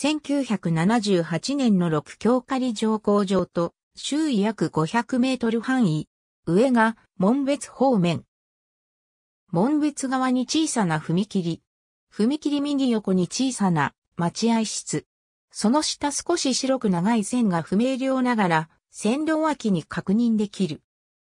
1978年の六強仮上降場と、周囲約500メートル範囲、上が門別方面。門別側に小さな踏切。踏切右横に小さな待合室。その下少し白く長い線が不明瞭ながら、線路脇に確認できる。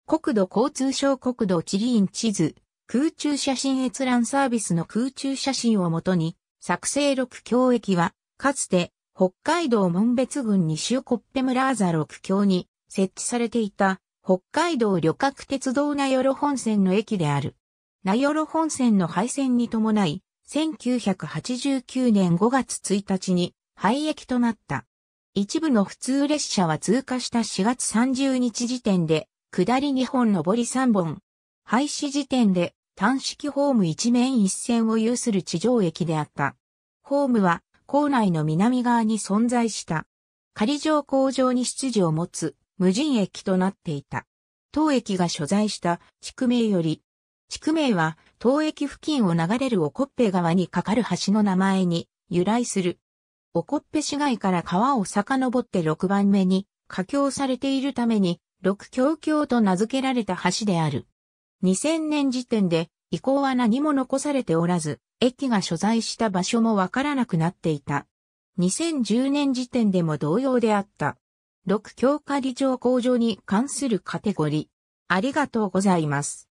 国土交通省国土地理院地図、空中写真閲覧サービスの空中写真をもとに、作成六強駅は、かつて、北海道門別郡西尾コッペ村あざ6橋に設置されていた北海道旅客鉄道名寄本線の駅である。名寄本線の廃線に伴い、1989年5月1日に廃駅となった。一部の普通列車は通過した4月30日時点で、下り2本上り3本。廃止時点で単式ホーム一面一線を有する地上駅であった。ホームは校内の南側に存在した。仮上工場に出自を持つ無人駅となっていた。当駅が所在した地区名より、地区名は当駅付近を流れるオコッペ川に架かる橋の名前に由来する。オコッペ市街から川を遡って6番目に架橋されているために、六橋橋と名付けられた橋である。2000年時点で以降は何も残されておらず、駅が所在した場所もわからなくなっていた。2010年時点でも同様であった。6強化理長工場に関するカテゴリー。ありがとうございます。